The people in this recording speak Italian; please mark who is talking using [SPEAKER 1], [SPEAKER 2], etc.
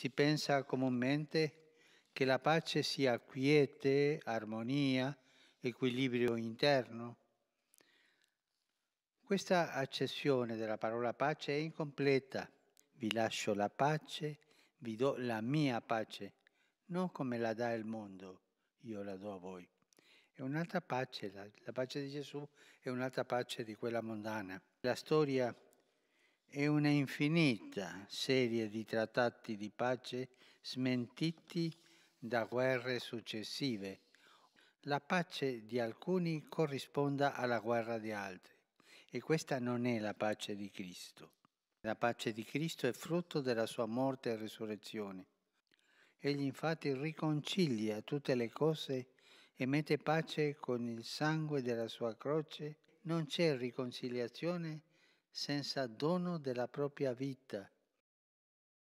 [SPEAKER 1] Si pensa comunemente che la pace sia quiete, armonia, equilibrio interno. Questa accessione della parola pace è incompleta. Vi lascio la pace, vi do la mia pace, non come la dà il mondo, io la do a voi. È un'altra pace, la, la pace di Gesù è un'altra pace di quella mondana. La storia e una infinita serie di trattati di pace smentiti da guerre successive. La pace di alcuni corrisponda alla guerra di altri e questa non è la pace di Cristo. La pace di Cristo è frutto della sua morte e risurrezione. Egli infatti riconcilia tutte le cose e mette pace con il sangue della sua croce. Non c'è riconciliazione senza dono della propria vita,